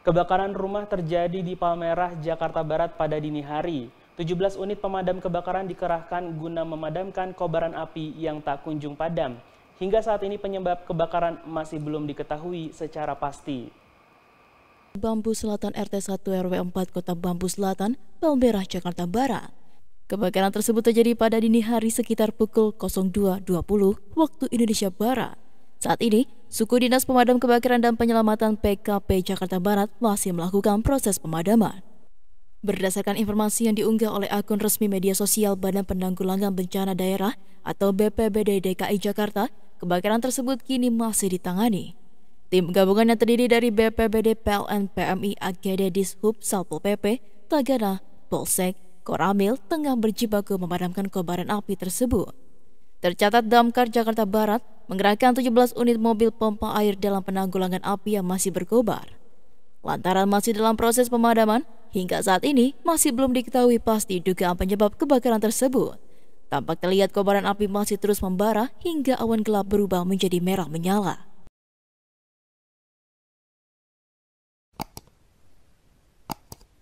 Kebakaran rumah terjadi di Palmerah, Jakarta Barat pada dini hari. 17 unit pemadam kebakaran dikerahkan guna memadamkan kobaran api yang tak kunjung padam. Hingga saat ini penyebab kebakaran masih belum diketahui secara pasti. Bambu Selatan RT 1 RW 4 Kota Bambu Selatan, Palmerah, Jakarta Barat. Kebakaran tersebut terjadi pada dini hari sekitar pukul 02.20 waktu Indonesia Barat. Saat ini, suku Dinas Pemadam Kebakaran dan Penyelamatan PKP Jakarta Barat masih melakukan proses pemadaman. Berdasarkan informasi yang diunggah oleh akun resmi media sosial Badan Penanggulangan Bencana Daerah atau BPBD DKI Jakarta, kebakaran tersebut kini masih ditangani. Tim gabungan yang terdiri dari BPBD, PLN, PMI, AGD, Dishub, Salpol PP, Tagana, Polsek, Koramil tengah berjibaku memadamkan kobaran api tersebut. Tercatat damkar Jakarta Barat menggerakkan 17 unit mobil pompa air dalam penanggulangan api yang masih berkobar. Lantaran masih dalam proses pemadaman, hingga saat ini masih belum diketahui pasti dugaan penyebab kebakaran tersebut. Tampak terlihat kobaran api masih terus membara hingga awan gelap berubah menjadi merah menyala.